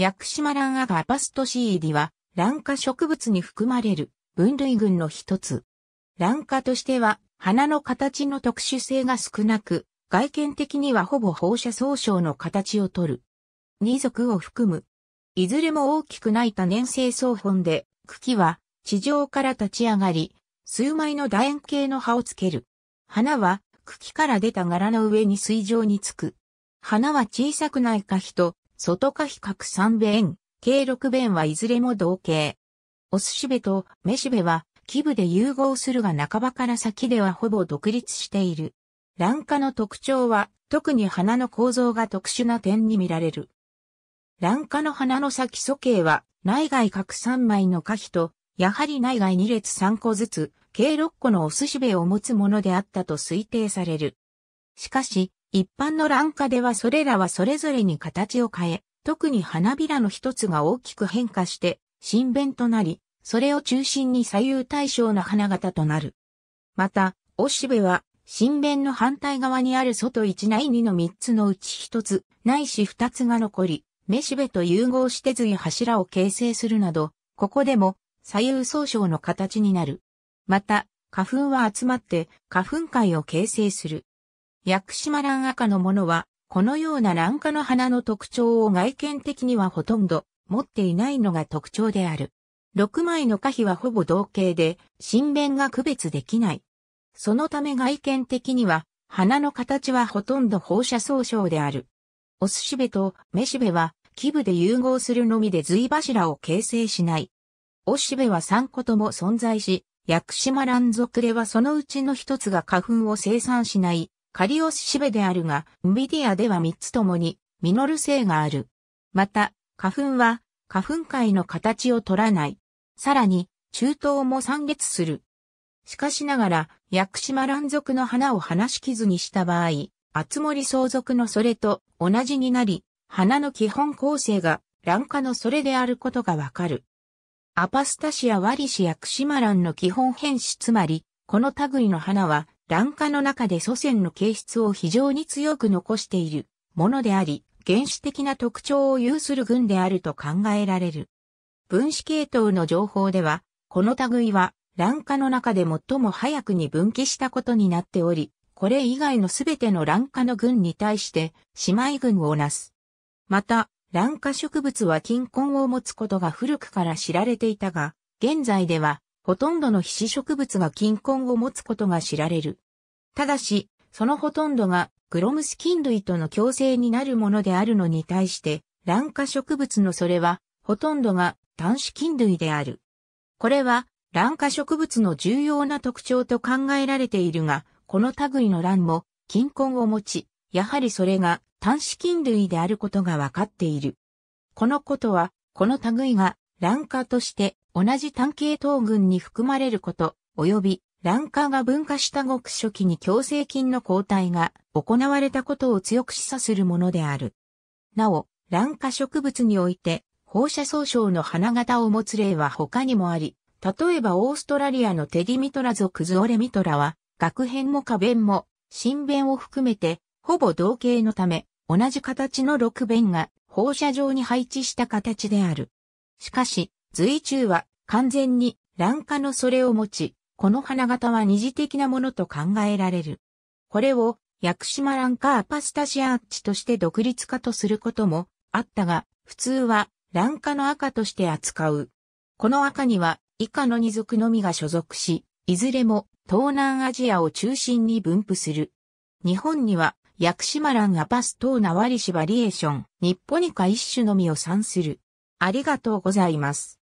屋久島蘭アガパストシーディは、蘭化植物に含まれる分類群の一つ。蘭化としては、花の形の特殊性が少なく、外見的にはほぼ放射総称の形をとる。二属を含む。いずれも大きくない多年生草本で、茎は地上から立ち上がり、数枚の楕円形の葉をつける。花は茎から出た柄の上に水上につく。花は小さくないか人、外科比角三弁、計六弁はいずれも同型。お寿司部とめしべは、基部で融合するが半ばから先ではほぼ独立している。卵化の特徴は、特に花の構造が特殊な点に見られる。卵化の花の先素形は、内外各3枚の花皮と、やはり内外2列3個ずつ、計6個のお寿司べを持つものであったと推定される。しかし、一般の欄下ではそれらはそれぞれに形を変え、特に花びらの一つが大きく変化して、新弁となり、それを中心に左右対称な花形となる。また、おしべは、新弁の反対側にある外一内二の三つのうち一つ、ないし二つが残り、めしべと融合して髄柱を形成するなど、ここでも左右総称の形になる。また、花粉は集まって花粉界を形成する。薬師マラン赤のものは、このような蘭化の花の特徴を外見的にはほとんど持っていないのが特徴である。6枚の花碑はほぼ同型で、新弁が区別できない。そのため外見的には、花の形はほとんど放射総称である。オスシベとメシベは、基部で融合するのみで髄柱を形成しない。オシベは3個とも存在し、薬師マラン属ではそのうちの一つが花粉を生産しない。カリオスシベであるが、ウビディアでは3つともに、ミノル性がある。また、花粉は、花粉界の形を取らない。さらに、中東も散列する。しかしながら、薬師マ蘭族の花を花し傷にした場合、厚森相続のそれと同じになり、花の基本構成が蘭花のそれであることがわかる。アパスタシアワリシ薬師マ蘭の基本変種つまり、この類の花は卵化の中で祖先の形質を非常に強く残しているものであり、原始的な特徴を有する群であると考えられる。分子系統の情報では、この類は、卵化の中で最も早くに分岐したことになっており、これ以外のすべての卵化の群に対して姉妹群をなす。また、卵化植物は近根を持つことが古くから知られていたが、現在ではほとんどの皮脂植物が菌根を持つことが知られる。ただし、そのほとんどがグロムス菌類との共生になるものであるのに対して、卵化植物のそれは、ほとんどが単子菌類である。これは、卵化植物の重要な特徴と考えられているが、この類の卵も菌根を持ち、やはりそれが単子菌類であることがわかっている。このことは、この類が卵化として同じ単系統群に含まれること、及び卵化が分化した極初期に強制菌の抗体が行われたことを強く示唆するものである。なお、卵化植物において放射総称の花形を持つ例は他にもあり、例えばオーストラリアのテディミトラ族ズオレミトラは、学片も花弁も、新弁を含めて、ほぼ同型のため、同じ形の6弁が放射状に配置した形である。しかし、随中は完全に卵化のそれを持ち、この花形は二次的なものと考えられる。これを、薬島卵化アパスタシアッチとして独立化とすることもあったが、普通は卵化の赤として扱う。この赤には以下の二族のみが所属し、いずれも東南アジアを中心に分布する。日本には、薬島卵アパス等ナワリシバリエーション、日本ニカ一種のみを産する。ありがとうございます。